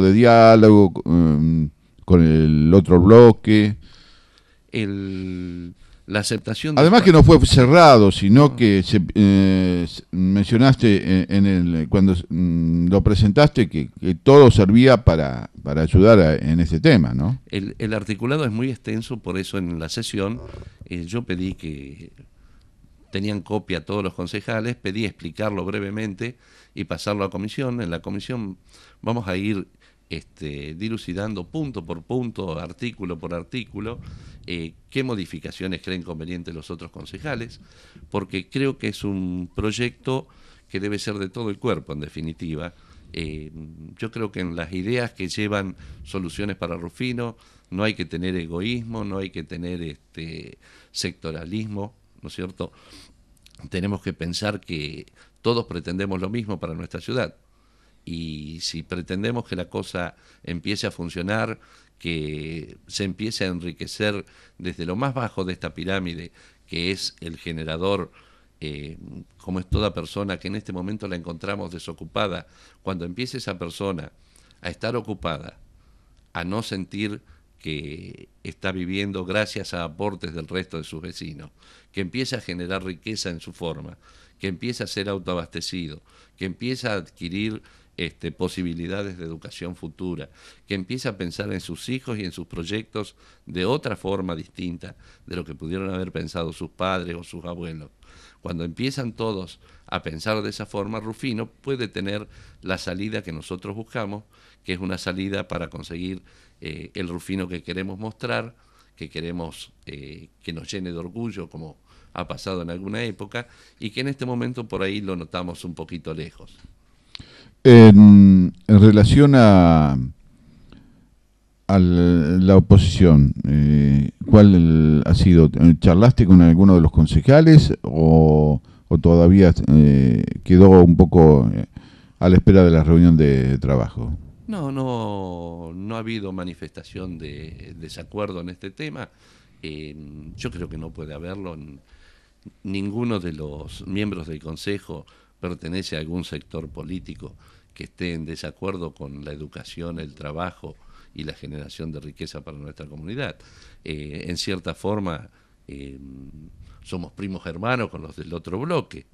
de diálogo em, con el otro bloque. la aceptación. Además que no fue cerrado, sino que eh, mencionaste eh, cuando mm, lo presentaste que, todo servía para, ayudar en ese tema, ¿no? El, articulado es muy extenso, por eso en la sesión eh, yo pedí que tenían copia todos los concejales, pedí explicarlo brevemente y pasarlo a comisión. En la comisión vamos a ir este, dilucidando punto por punto, artículo por artículo, eh, qué modificaciones creen convenientes los otros concejales, porque creo que es un proyecto que debe ser de todo el cuerpo, en definitiva. Eh, yo creo que en las ideas que llevan soluciones para Rufino no hay que tener egoísmo, no hay que tener este, sectoralismo, ¿no es cierto? Tenemos que pensar que todos pretendemos lo mismo para nuestra ciudad. Y si pretendemos que la cosa empiece a funcionar, que se empiece a enriquecer desde lo más bajo de esta pirámide, que es el generador, eh, como es toda persona que en este momento la encontramos desocupada, cuando empiece esa persona a estar ocupada, a no sentir que está viviendo gracias a aportes del resto de sus vecinos, que empieza a generar riqueza en su forma, que empieza a ser autoabastecido, que empieza a adquirir este, posibilidades de educación futura, que empieza a pensar en sus hijos y en sus proyectos de otra forma distinta de lo que pudieron haber pensado sus padres o sus abuelos. Cuando empiezan todos a pensar de esa forma, Rufino puede tener la salida que nosotros buscamos, que es una salida para conseguir eh, el Rufino que queremos mostrar, que queremos eh, que nos llene de orgullo como ha pasado en alguna época y que en este momento por ahí lo notamos un poquito lejos en, relación a, la oposición, eh, ¿cuál ha sido? ¿Charlaste con alguno de los concejales o, todavía eh, quedó un poco eh, a la espera de la reunión de trabajo? No, no, no ha habido manifestación de desacuerdo en este tema. yo creo que no puede haberlo. Ninguno de los miembros del Consejo pertenece a algún sector político que esté en desacuerdo con la educación, el trabajo y la generación de riqueza para nuestra comunidad. Eh, en cierta forma, em, somos primos hermanos con los del otro bloque.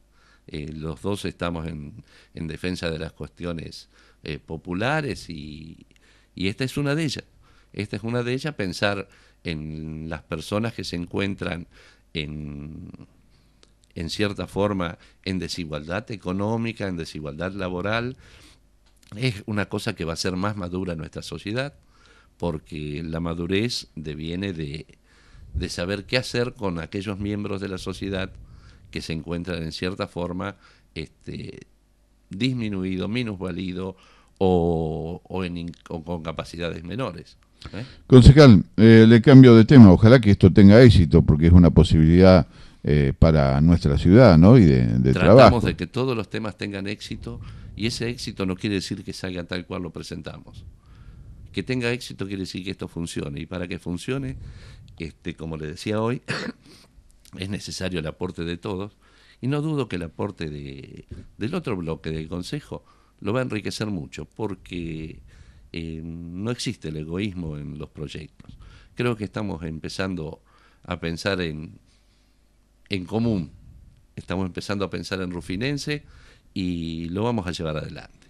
Eh, los dos estamos en, defensa de las cuestiones eh, populares y esta es una de ellas. Esta es una de ellas, pensar en las personas que se encuentran en en cierta forma en desigualdad económica, en desigualdad laboral. Es una cosa que va a ser más madura en nuestra sociedad, porque la madurez deviene de, saber qué hacer con aquellos miembros de la sociedad que se encuentran en cierta forma este, disminuido, minusvalido o, o, en, con capacidades menores. ¿eh? Concejal, eh, le cambio de tema. Ojalá que esto tenga éxito porque es una posibilidad eh, para nuestra ciudad ¿no? y de, de Tratamos de que todos los temas tengan éxito y ese éxito no quiere decir que salga tal cual lo presentamos. Que tenga éxito quiere decir que esto funcione y para que funcione, este, como le decía hoy, es necesario el aporte de todos y no dudo que el aporte de, del otro bloque del Consejo lo va a enriquecer mucho porque eh, no existe el egoísmo en los proyectos. Creo que estamos empezando a pensar en en común. Estamos empezando a pensar en Rufinense y lo vamos a llevar adelante.